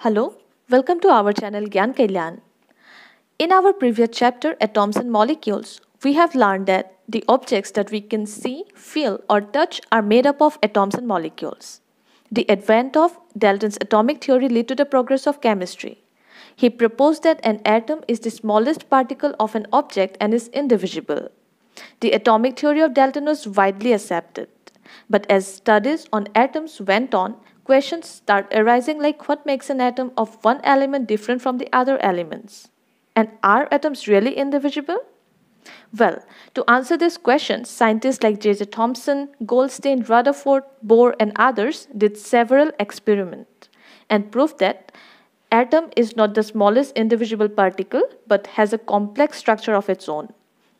Hello, welcome to our channel Gyan Kalyan. In our previous chapter, Atoms and Molecules, we have learned that the objects that we can see, feel or touch are made up of atoms and molecules. The advent of Dalton's atomic theory led to the progress of chemistry. He proposed that an atom is the smallest particle of an object and is indivisible. The atomic theory of Dalton was widely accepted. But as studies on atoms went on, questions start arising like what makes an atom of one element different from the other elements? And are atoms really indivisible? Well, to answer this question, scientists like J.J. Thomson, Goldstein, Rutherford, Bohr, and others did several experiments and proved that atom is not the smallest indivisible particle but has a complex structure of its own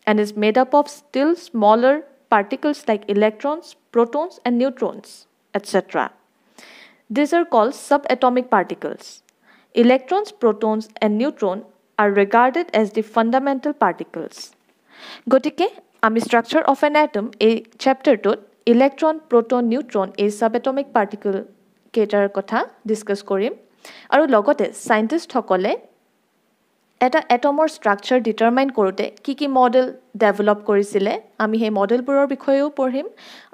and is made up of still smaller particles like electrons, protons, and neutrons, etc. These are called subatomic particles. Electrons, protons and neutrons are regarded as the fundamental particles. Gotike, ami structure of an atom a chapter to electron, proton, neutron a subatomic particle ketar kotha discuss korim. Aru logote scientist hokole এটা এটমৰ structure determine কৰোঁতে কি কি model develop কৰিছিলে আমি সেই মডেলবোৰৰ বিষয়েও পঢ়িম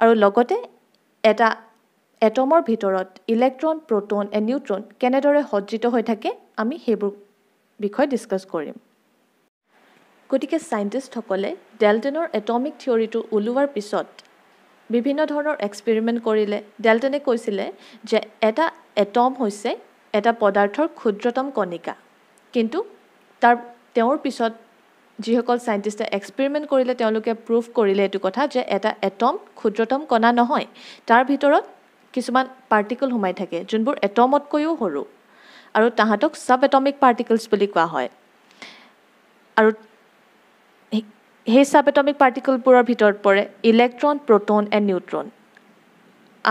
আৰু লগতে এটা এটমৰ ভিতৰত ইলেক্ট্ৰন প্ৰট'ন এ নিউট্ৰন কেনেদৰে সজ্জিত হৈ থাকে আমি সেইবোৰ বিষয়ে ডিছকাছ কৰিম গতিকে চাইণ্টিষ্টসকলে ডেল্টেনৰ এটমিক থিয়ৰিটো ওলোৱাৰ পিছত বিভিন্ন ধৰণৰ এক্সপেৰিমেণ্ট কৰিলে ডেল্টেনে কৈছিলে যে এটা এটম হৈছে এটা পদাৰ্থৰ ক্ষুদ্ৰতম কণিকা কিন্তু তাৰ তেওঁৰ পিছত যিসকল ছাইণ্টিষ্টে এক্সপেৰিমেণ্ট কৰিলে তেওঁলোকে প্ৰুভ কৰিলে এইটো কথা যে এটা এটম ক্ষুদ্ৰতম কণা নহয় তাৰ ভিতৰত কিছুমান পাৰ্টিকল সোমাই থাকে যোনবোৰ এটমতকৈও সৰু আৰু তাহাঁতক চাব এটমিক পাৰ্টিকলছ বুলি কোৱা হয় আৰু সেই চাব এটমিক পাৰ্টিকলবোৰৰ ভিতৰত পৰে ইলেক্ট্ৰন প্ৰট'ন এণ্ড নিউট্ৰন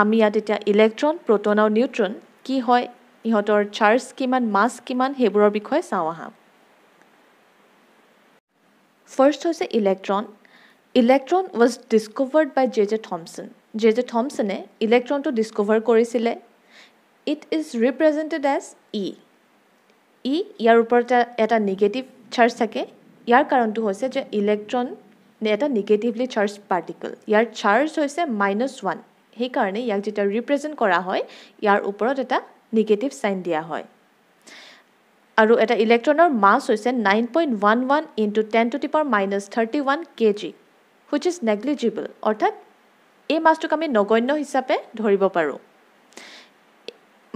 আমি ইয়াত এতিয়া ইলেক্ট্ৰন প্ৰট'ন আৰু নিউট্ৰন কি হয় ইহঁতৰ চাৰ্জ কিমান মাছ কিমান সেইবোৰৰ বিষয়ে চাওঁ আহা ফাৰ্ষ্ট হৈছে electron electron was discovered by J J Thomson J J থমছনে ইলেক্ট্ৰনটো ডিছক'ভাৰ কৰিছিলে it is represented as e e ইয়াৰ ওপৰত এটা নিগেটিভ চাৰ্জ থাকে ইয়াৰ কাৰণটো হৈছে যে ইলেক্ট্ৰন এটা নিগেটিভলি চাৰ্জ পাৰ্টিকল ইয়াৰ চাৰ্জ হৈছে মাইনাছ ওৱান সেইকাৰণে ইয়াক যেতিয়া ৰিপ্ৰেজেণ্ট কৰা হয় ইয়াৰ ওপৰত এটা নিগেটিভ চাইন দিয়া হয় আৰু এটা ইলেক্ট্ৰনৰ মাছ হৈছে nine point one one into ten to the power minus thirty one K G which is negligible অৰ্থাৎ এই মাছটোক আমি নগন্য হিচাপে ধৰিব পাৰোঁ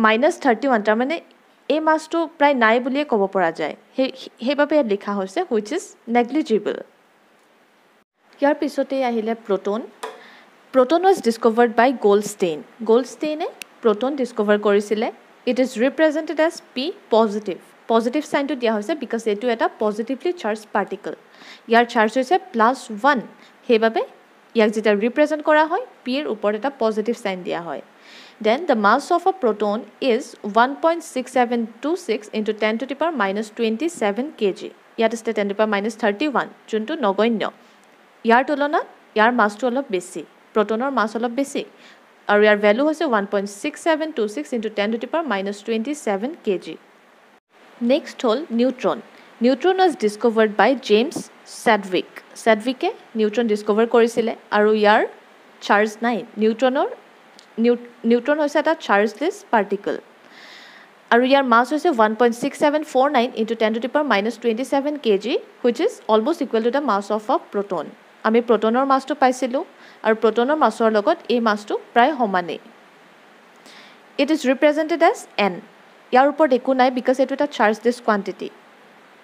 মাইনাছ থাৰ্টি ওৱান তাৰমানে এই মাছটো প্ৰায় নাই বুলিয়ে ক'ব পৰা যায় সেই সেইবাবে ইয়াত লিখা হৈছে হুইচ ইজ নেগলিজিবল ইয়াৰ পিছতেই আহিলে proton proton was discovered by Goldstein গ'ল্ড ষ্টেইনে প্ৰট'ন ডিচক'ভাৰ কৰিছিলে it is represented as P positive positive চাইনটো দিয়া হৈছে বিকজ এইটো এটা পজিটিভলি চাৰ্জ পাৰ্টিকল ইয়াৰ চাৰ্জ হৈছে প্লাছ ওৱান সেইবাবে ইয়াক যেতিয়া ৰিপ্ৰেজেণ্ট কৰা হয় পি এৰ ওপৰত এটা পজিটিভ চাইন দিয়া হয় then the mass of a proton is one point six seven two six into ten to the power minus twenty seven K G ইয়াত আছে ten the power minus thirty one যোনটো নগন্য ইয়াৰ তুলনাত ইয়াৰ মাছটো অলপ বেছি প্ৰট'নৰ মাছ অলপ বেছি আৰু ইয়াৰ ভেলু হৈছে one point six seven two six into ten to the power minus twenty seven K G next হ'ল neutron neutron was discovered by James Chadwick ছেডভিকে নিউট্ৰন ডিছক'ভাৰ কৰিছিলে আৰু ইয়াৰ চাৰ্জ নাই নিউট্ৰনৰ নিউট্ৰন হৈছে এটা চাৰ্জলেছ পাৰ্টিকল আৰু ইয়াৰ মাছ হৈছে one point six seven four nine into ten to the power minus twenty seven K G which is almost equal to the mass of a proton আমি প্ৰট'নৰ মাছটো পাইছিলোঁ আৰু প্ৰট'নৰ মাছৰ লগত এই মাছটো প্ৰায় সমানেই it is represented as N ইয়াৰ ওপৰত একো নাই বিকজ এইটো এটা চাৰ্জলেছ কোৱাণ্টিটি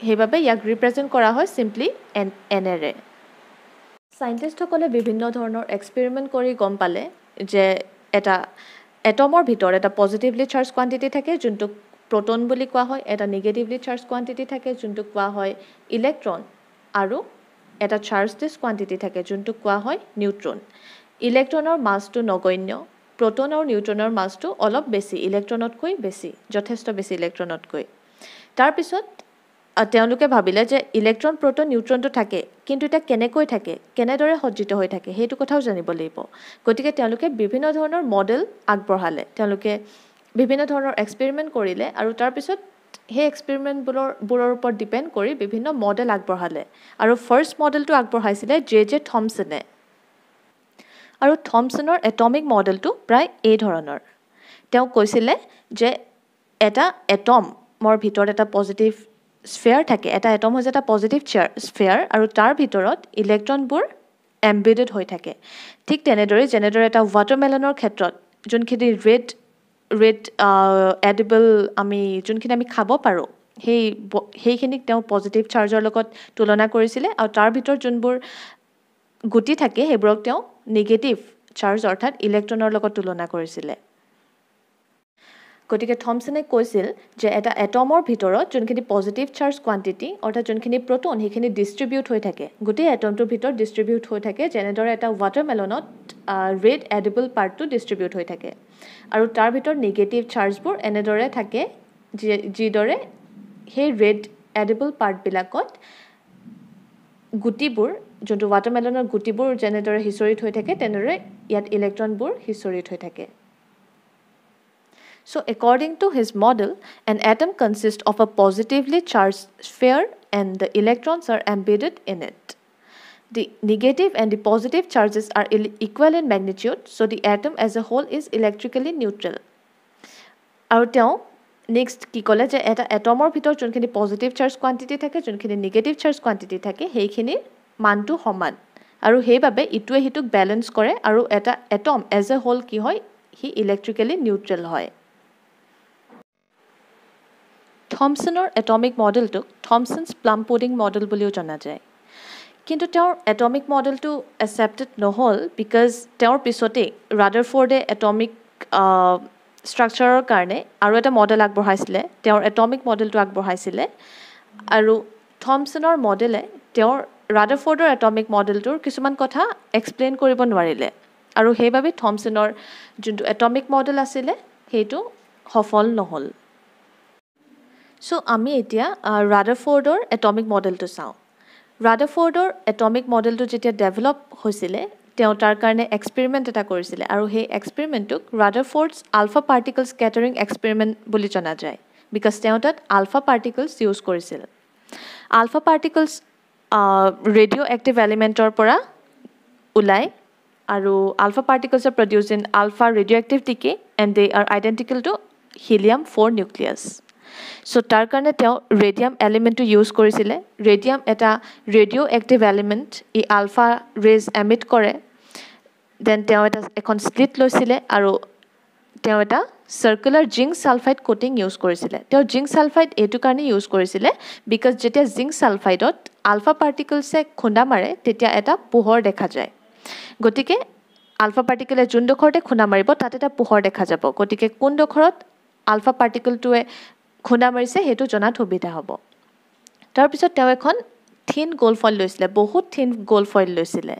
সেইবাবে ইয়াক ৰিপ্ৰেজেণ্ট কৰা হয় চিম্পলি এন এনেৰে চাইণ্টিষ্টসকলে বিভিন্ন ধৰণৰ এক্সপেৰিমেণ্ট কৰি গম পালে যে এটা এটমৰ ভিতৰত এটা পজিটিভলি চাৰ্জ কোৱাণ্টিটি থাকে যোনটোক প্ৰট'ন বুলি কোৱা হয় এটা নিগেটিভলি চাৰ্জ কোৱাণ্টিটি থাকে যোনটোক কোৱা হয় ইলেক্ট্ৰন আৰু এটা চাৰ্জ ডিছ কোৱাণ্টিটি থাকে যোনটোক কোৱা হয় নিউট্ৰন ইলেক্ট্ৰনৰ মাছটো নগন্য প্ৰট'ন আৰু নিউট্ৰনৰ মাছটো অলপ বেছি ইলেক্ট্ৰনতকৈ বেছি যথেষ্ট বেছি ইলেক্ট্ৰনতকৈ তাৰপিছত তেওঁলোকে ভাবিলে যে ইলেক্ট্ৰন প্ৰট'ন নিউট্ৰনটো থাকে কিন্তু এতিয়া কেনেকৈ থাকে কেনেদৰে সজ্জিত হৈ থাকে সেইটো কথাও জানিব লাগিব গতিকে তেওঁলোকে বিভিন্ন ধৰণৰ মডেল আগবঢ়ালে তেওঁলোকে বিভিন্ন ধৰণৰ এক্সপেৰিমেণ্ট কৰিলে আৰু তাৰপিছত সেই এক্সপেৰিমেণ্টবোৰৰ বোৰৰ ওপৰত ডিপেণ্ড কৰি বিভিন্ন মডেল আগবঢ়ালে আৰু ফাৰ্ষ্ট মডেলটো আগবঢ়াইছিলে জে জে থমছনে আৰু থমছনৰ এটমিক মডেলটো প্ৰায় এই ধৰণৰ তেওঁ কৈছিলে যে এটা এটমৰ ভিতৰত এটা পজিটিভ স্ফেয়াৰ থাকে এটা এটম হৈছে এটা পজিটিভ চেয়াৰ স্ফেয়াৰ আৰু তাৰ ভিতৰত ইলেক্ট্ৰনবোৰ এম্বেডেড হৈ থাকে ঠিক তেনেদৰে যেনেদৰে এটা ৱাটাৰমেলনৰ ক্ষেত্ৰত যোনখিনি ৰেড ৰেড এডিবল আমি যোনখিনি আমি খাব পাৰোঁ সেই সেইখিনিক তেওঁ পজিটিভ চাৰ্জৰ লগত তুলনা কৰিছিলে আৰু তাৰ ভিতৰত যোনবোৰ গুটি থাকে সেইবোৰক তেওঁ নিগেটিভ চাৰ্জ অৰ্থাৎ ইলেক্ট্ৰনৰ লগত তুলনা কৰিছিলে গতিকে থমছনে কৈছিল যে এটা এটমৰ ভিতৰত যোনখিনি পজিটিভ চাৰ্জ কোৱাণ্টিটি অৰ্থাৎ যোনখিনি প্ৰট'ন সেইখিনি ডিষ্ট্ৰিবিউট হৈ থাকে গোটেই এটমটোৰ ভিতৰত ডিষ্ট্ৰিবিউট হৈ থাকে যেনেদৰে এটা ৱাটাৰমেলনত ৰেড এডিবল পাৰ্টটো ডিষ্ট্ৰিবিউট হৈ থাকে আৰু তাৰ ভিতৰত নিগেটিভ চাৰ্জবোৰ এনেদৰে থাকে যি যিদৰে সেই ৰেড এডিবল পাৰ্টবিলাকত গুটিবোৰ যোনটো ৱাটাৰমেলনৰ গুটিবোৰ যেনেদৰে সিঁচৰি থৈ থাকে তেনেদৰে ইয়াত ইলেক্ট্ৰনবোৰ সিঁচৰিত থৈ থাকে So according to his model, an atom consists of a positively charged sphere and the electrons are embedded in it. The negative and the positive charges are equal in magnitude, so the atom as a whole is electrically neutral. Next, কি কলে যে এটা এটমৰ ভিতৰত যোনখিনি positive charge quantity থাকে যোনখিনি negative charge quantity থাকে সেইখিনিৰ মানটো সমান আৰু সেইবাবে ইটোৱে সিটোক বেলেঞ্চ কৰে আৰু এটা এটম এজ এ হ'ল কি হয় সি ইলেক্ট্ৰিকেলি নিউট্ৰেল হয় থমছনৰ এটমিক মডেলটোক থমছনছ প্লাম পুডিং মডেল বুলিও জনা যায় কিন্তু তেওঁৰ এটমিক মডেলটো একচেপ্টেড নহ'ল বিকজ তেওঁৰ পিছতেই ৰাডাৰ ফৰ্ডে এটমিক ষ্ট্ৰাকচাৰৰ কাৰণে আৰু এটা মডেল আগবঢ়াইছিলে তেওঁৰ এটমিক মডেলটো আগবঢ়াইছিলে আৰু থমছনৰ মডেলে তেওঁৰ ৰাডাৰ ফৰ্ডৰ এটমিক মডেলটোৰ কিছুমান কথা এক্সপ্লেইন কৰিব নোৱাৰিলে আৰু সেইবাবে থমছনৰ যোনটো এটমিক মডেল আছিলে সেইটো সফল নহ'ল চ' আমি এতিয়া ৰাডাফৰ্ডৰ এটমিক মডেলটো চাওঁ ৰাডাফৰ্ডৰ এটমিক মডেলটো যেতিয়া ডেভেলপ হৈছিলে তেওঁ তাৰ কাৰণে এক্সপেৰিমেণ্ট এটা কৰিছিলে আৰু সেই এক্সপেৰিমেণ্টটোক Rutherford's alpha particles scattering experiment বুলি জনা যায় বিকজ তেওঁ তাত আলফা পাৰ্টিকলছ ইউজ কৰিছিল আলফা পাৰ্টিকলছ ৰেডিঅ' এক্টিভ এলিমেণ্টৰ পৰা ওলায় আৰু alpha particles are produced in alpha radioactive decay and they are identical to helium four nucleus so' তাৰ কাৰণে তেওঁ ৰেডিয়াম এলিমেণ্টটো ইউজ কৰিছিলে ৰেডিয়াম এটা ৰেডিঅ' এক্টিভ এলিমেণ্ট ই আলফা ৰেজ এমিট কৰে দেন তেওঁ এটা এখন শ্লিট লৈছিলে আৰু তেওঁ এটা circular zinc sulphide coating use কৰিছিলে তেওঁ জিংক ছালফাইড এইটো কাৰণে ইউজ কৰিছিলে বিকজ যেতিয়া জিংক ছালফাইডত আলফা পাৰ্টিকলছে খুন্দা মাৰে তেতিয়া এটা পোহৰ দেখা যায় গতিকে আলফা পাৰ্টিকলে যোনডোখৰতে খুন্দা মাৰিব তাত এটা পোহৰ দেখা যাব গতিকে কোনডোখৰত আলফা পাৰ্টিকলটোৱে খুন্দা মাৰিছে সেইটো জনাত সুবিধা হ'ব তাৰপিছত তেওঁ এখন থিন গ'ল ফইল লৈছিলে বহুত থিন গ'ল্ড ফইল লৈছিলে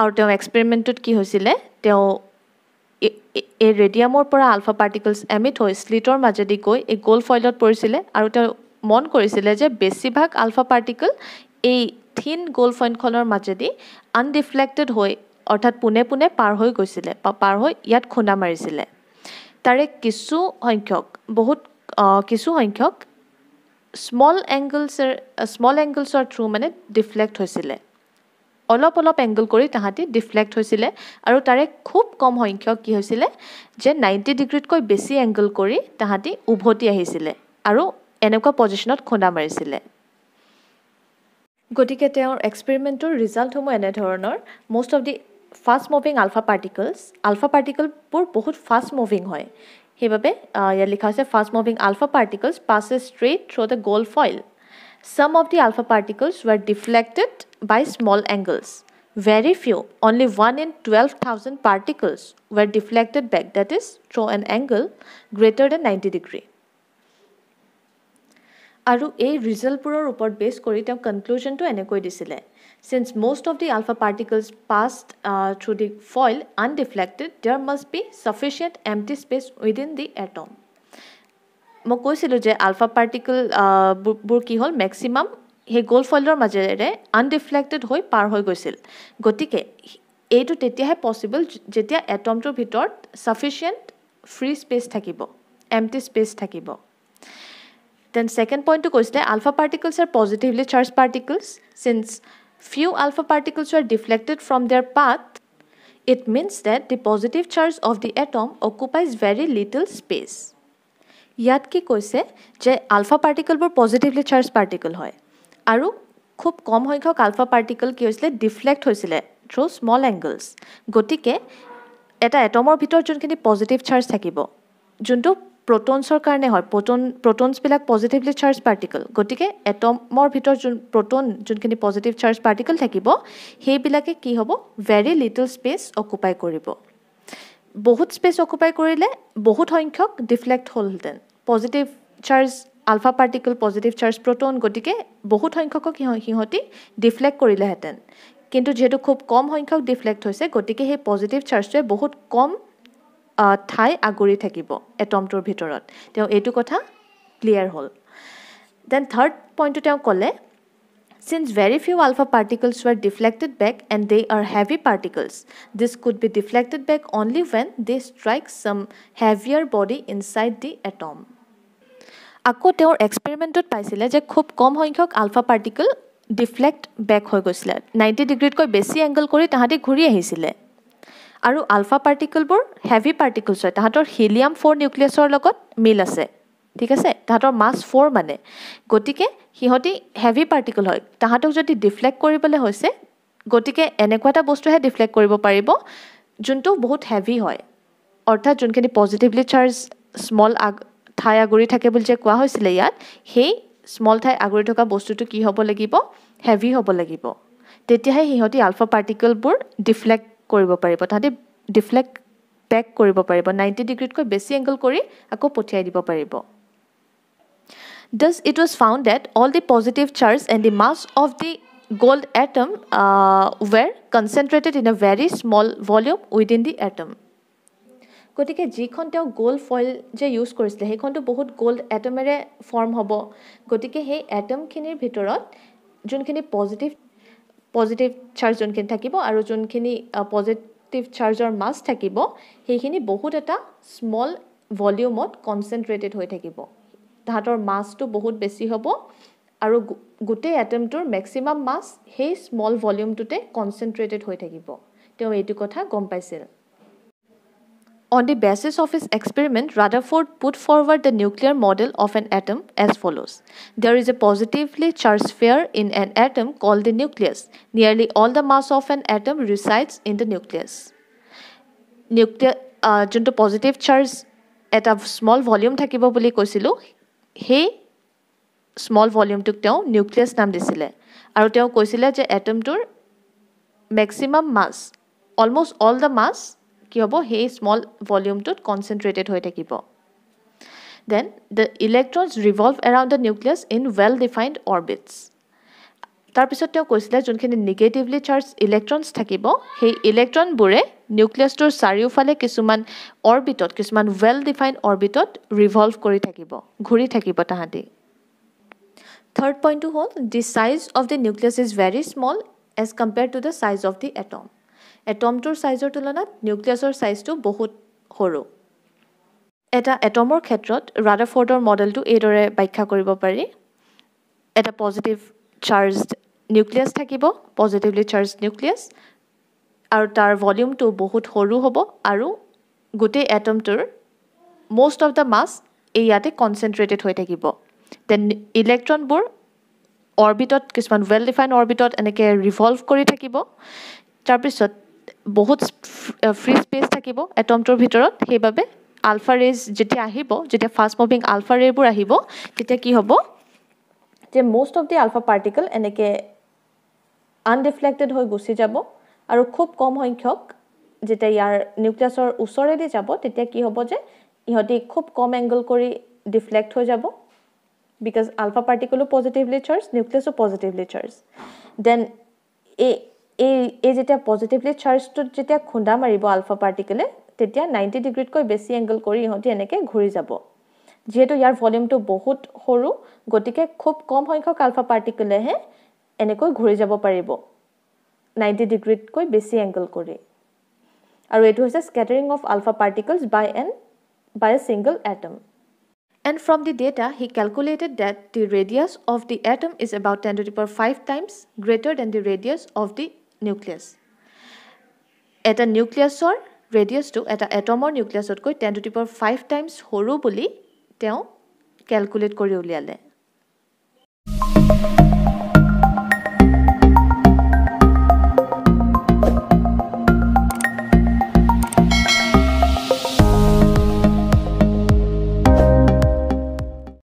আৰু তেওঁ এক্সপেৰিমেণ্টটোত কি হৈছিলে তেওঁ এই ৰেডিয়ামৰ পৰা আলফা পাৰ্টিকলছ এমিট হৈ শ্লিটৰ মাজেদি গৈ এই গ'ল ফইলত পৰিছিলে আৰু তেওঁ মন কৰিছিলে যে বেছিভাগ আলফা পাৰ্টিকল এই থিন গ'ল্ড ফইনখনৰ মাজেদি আনডিফ্লেক্টেড হৈ অৰ্থাৎ পোনে পোনে পাৰ হৈ গৈছিলে পাৰ হৈ ইয়াত খুন্দা মাৰিছিলে তাৰে কিছু সংখ্যক বহুত কিছু সংখ্যক স্মল এংগলছৰ স্মল এংগলছৰ থ্ৰু মানে ডিফ্লেক্ট হৈছিলে অলপ অলপ এংগল কৰি তাহাঁতি ডিফ্লেক্ট হৈছিলে আৰু তাৰে খুব কম সংখ্যক কি হৈছিলে যে নাইণ্টি ডিগ্ৰীতকৈ বেছি এংগল কৰি তাহাঁতি উভতি আহিছিলে আৰু এনেকুৱা পজিশ্যনত খুন্দা মাৰিছিলে গতিকে তেওঁৰ এক্সপেৰিমেণ্টটোৰ ৰিজাল্টসমূহ এনেধৰণৰ most of the fast moving alpha particles alpha পাৰ্টিকলবোৰ বহুত ফাষ্ট মুভিং হয় সেইবাবে ইয়াত লিখা হৈছে fast moving alpha particles passed straight through' the gold foil some of the alpha particles were deflected by small angles very few only one in twelve thousand particles were deflected back that is through' an angle greater than ninety degree আৰু এই ৰিজাল্টবোৰৰ ওপৰত বেছ কৰি তেওঁ কনক্লুজনটো এনেকৈ দিছিলে Since most of the alpha particles passed uh, through the foil undeflected, there must be sufficient empty space within the atom. মই কৈছিলোঁ যে আলফা পাৰ্টিকলবোৰ uh, কি হ'ল মেক্সিমাম সেই গ'ল্ড ফইলৰ মাজেৰে আনডিফ্লেক্টেড হৈ পাৰ হৈ গৈছিল গতিকে এইটো তেতিয়াহে পচিবল যেতিয়া এটমটোৰ ভিতৰত চাফিচিয়েণ্ট ফ্ৰী স্পেচ থাকিব এম্পটি স্পেচ থাকিব দেন ছেকেণ্ড পইণ্টটো কৈছিলে alpha particles are positively charge particles since few alpha particles were deflected from their path, it means that the positive charge of the atom occupies very little space. ইয়াত কি কৈছে যে alpha পাৰ্টিকলবোৰ positively charge particle হয় আৰু খুব কম সংখ্যক ULFA particle কি হৈছিলে ডিফ্লেক্ট হৈছিলে থ্ৰু স্মল এংগলছ গতিকে এটা এটমৰ ভিতৰত যোনখিনি পজিটিভ চাৰ্জ থাকিব যোনটো প্ৰটনছৰ কাৰণে হয় প্ৰটন প্ৰটনছবিলাক পজিটিভলি চাৰ্জ পাৰ্টিকল গতিকে এটমৰ ভিতৰত যোন প্ৰটন যোনখিনি পজিটিভ চাৰ্জ পাৰ্টিকল থাকিব সেইবিলাকে কি হ'ব ভেৰি লিটল স্পেচ অকুপাই কৰিব বহুত স্পেচ অকুপাই কৰিলে বহুত সংখ্যক ডিফ্লেক্ট হ'লহেঁতেন positive charge alpha particle positive charge proton গতিকে বহুত সংখ্যকক সিহঁতি ডিফ্লেক্ট কৰিলেহেঁতেন কিন্তু যিহেতু খুব কম সংখ্যক ডিফ্লেক্ট হৈছে গতিকে সেই পজিটিভ চাৰ্জটোৱে বহুত কম ঠাই আগুৰি থাকিব এটমটোৰ ভিতৰত তেওঁ এইটো কথা ক্লিয়াৰ হ'ল দেন থাৰ্ড পইণ্টটো তেওঁ ক'লে since very few alpha particles were deflected back and they are heavy particles this could be deflected back only when they strike some heavier body inside the atom আকৌ তেওঁৰ এক্সপেৰিমেণ্টত পাইছিলে যে খুব কম সংখ্যক আলফা পাৰ্টিকল ডিফ্লেক্ট বেক হৈ গৈছিলে ninety ডিগ্ৰীতকৈ বেছি angle কৰি তাহাঁতি ঘূৰি আহিছিলে আৰু আলফা পাৰ্টিকলবোৰ হেভি পাৰ্টিকলছ হয় তাহাঁতৰ হিলিয়াম ফ'ৰ নিউক্লিয়াছৰ লগত মিল আছে ঠিক আছে তাহাঁতৰ মাছ ফ'ৰ মানে গতিকে সিহঁতি হেভি পাৰ্টিকল হয় তাহাঁতক যদি ডিফ্লেক্ট কৰিবলৈ হৈছে গতিকে এনেকুৱা এটা বস্তুহে ডিফ্লেক্ট কৰিব পাৰিব যোনটো বহুত হেভি হয় অৰ্থাৎ যোনখিনি পজিটিভলি চাৰ্জ স্মল আগ ঠাই আগুৰি থাকে বুলি যে কোৱা হৈছিলে ইয়াত সেই স্মল ঠাই আগুৰি থকা বস্তুটো কি হ'ব লাগিব হেভি হ'ব লাগিব তেতিয়াহে সিহঁতি আলফা পাৰ্টিকলবোৰ ডিফ্লেক্ট কৰিব পাৰিব তাহাঁতি ডিফ্লেক্ট বেক কৰিব পাৰিব নাইণ্টি ডিগ্ৰীতকৈ বেছি এংগল কৰি আকৌ পঠিয়াই দিব পাৰিব thus it was found that all the positive charge and the mass of the gold atom were concentrated in a very small volume within the atom গতিকে যিখন তেওঁ গ'ল্ড ফইল যে ইউজ কৰিছিলে সেইখনতো বহুত গ'ল্ড এটমেৰে ফৰ্ম হ'ব গতিকে সেই এটমখিনিৰ ভিতৰত যোনখিনি পজিটিভ পজিটিভ চাৰ্জ যোনখিনি থাকিব আৰু যোনখিনি পজিটিভ চাৰ্জৰ মাছ থাকিব সেইখিনি বহুত এটা স্মল ভলিউমত কনচেনট্ৰেটেড হৈ থাকিব তাহাঁতৰ মাছটো বহুত বেছি হ'ব আৰু গোটেই এটেমটোৰ মেক্সিমাম মাছ সেই স্মল ভলিউমটোতে কনচেনট্ৰেটেড হৈ থাকিব তেওঁ এইটো কথা গম পাইছিল On the basis of his experiment, Rutherford put forward the nuclear model of an atom as follows. There is a positively charged sphere in an atom called the nucleus. Nearly all the mass of an atom resides in the nucleus. Nuclear যোনটো positive charge এটা small volume থাকিব বুলি he small volume ভলিউমটোক তেওঁ nucleus নাম দিছিলে আৰু তেওঁ কৈছিলে atom এটমটোৰ maximum mass. Almost all the mass. কি হ'ব সেই স্মল ভলিউমটোত কনচেনট্ৰেটেড হৈ থাকিব then the electrons revolve around the nucleus in well defined orbits তাৰপিছত তেওঁ কৈছিলে যোনখিনি নিগেটিভলি চাৰ্জ ইলেক্ট্ৰনছ থাকিব সেই ইলেক্ট্ৰনবোৰে নিউক্লিয়াছটোৰ চাৰিওফালে কিছুমান অৰ্বিটত কিছুমান ৱেল ডিফাইণ্ড অৰ্বিটত ৰিভল্ভ কৰি থাকিব ঘূৰি থাকিব তাহাঁতি থাৰ্ড পইণ্টটো হ'ল the size of the nucleus is very small as compare to the size of the atom এটমটোৰ চাইজৰ তুলনাত নিউক্লিয়াছৰ চাইজটো বহুত সৰু এটা এটমৰ ক্ষেত্ৰত ৰাডাফৰ্ডৰ মডেলটো এইদৰে ব্যাখ্যা কৰিব পাৰি এটা পজিটিভ চাৰ্জ নিউক্লিয়াছ থাকিব পজিটিভলি চাৰ্জ নিউক্লিয়াছ আৰু তাৰ ভলিউমটো বহুত সৰু হ'ব আৰু গোটেই এটমটোৰ মষ্ট অফ দ্য মাছ এই ইয়াতে কনচেনট্ৰেটেড হৈ থাকিব দেন ইলেক্ট্ৰনবোৰ অৰ্বিটত কিছুমান ৱেল ডিফাইন অৰ্বিটত এনেকৈ ৰিভল্ভ কৰি থাকিব তাৰপিছত বহুত ফ্ৰী স্পেচ থাকিব এটমটোৰ ভিতৰত সেইবাবে আলফা ৰেজ যেতিয়া আহিব যেতিয়া ফাষ্ট মুভিং আলফা ৰেবোৰ আহিব তেতিয়া কি হ'ব যে most of the alpha particle এনেকৈ আনডিফ্লেক্টেড হৈ গুচি যাব আৰু খুব কম সংখ্যক যেতিয়া ইয়াৰ নিউক্লিয়াছৰ ওচৰেদি যাব তেতিয়া কি হ'ব যে ইহঁতি খুব কম এংগল কৰি ডিফ্লেক্ট হৈ যাব বিকজ আলফা পাৰ্টিকলো পজিটিভলি চাৰ্জ নিউক্লিয়াছো পজিটিভলি চাৰ্জ দেন এই এই এই যেতিয়া পজিটিভলি চাৰ্জটোত যেতিয়া খুন্দা মাৰিব আলফা পাৰ্টিকেলে তেতিয়া নাইণ্টি ডিগ্ৰীতকৈ বেছি এংগল কৰি ইহঁতি এনেকৈ ঘূৰি যাব যিহেতু ইয়াৰ ভলিউমটো বহুত সৰু গতিকে খুব কম সংখ্যক আলফা পাৰ্টিকেলেহে এনেকৈ ঘূৰি যাব পাৰিব নাইণ্টি ডিগ্ৰীতকৈ বেছি এংগল কৰি আৰু এইটো হৈছে scattering of alpha particles by an by a single atom and from the data he calculated that the radius of the atom is about ten to five times greater than the radius of the nucleus এটা নিউক্লিয়াছৰ ৰেডিয়াছটো এটা এটমৰ নিউক্লিয়াছতকৈ ten to টিপৰ five times সৰু বুলি তেওঁ কেলকুলেট কৰি উলিয়ালে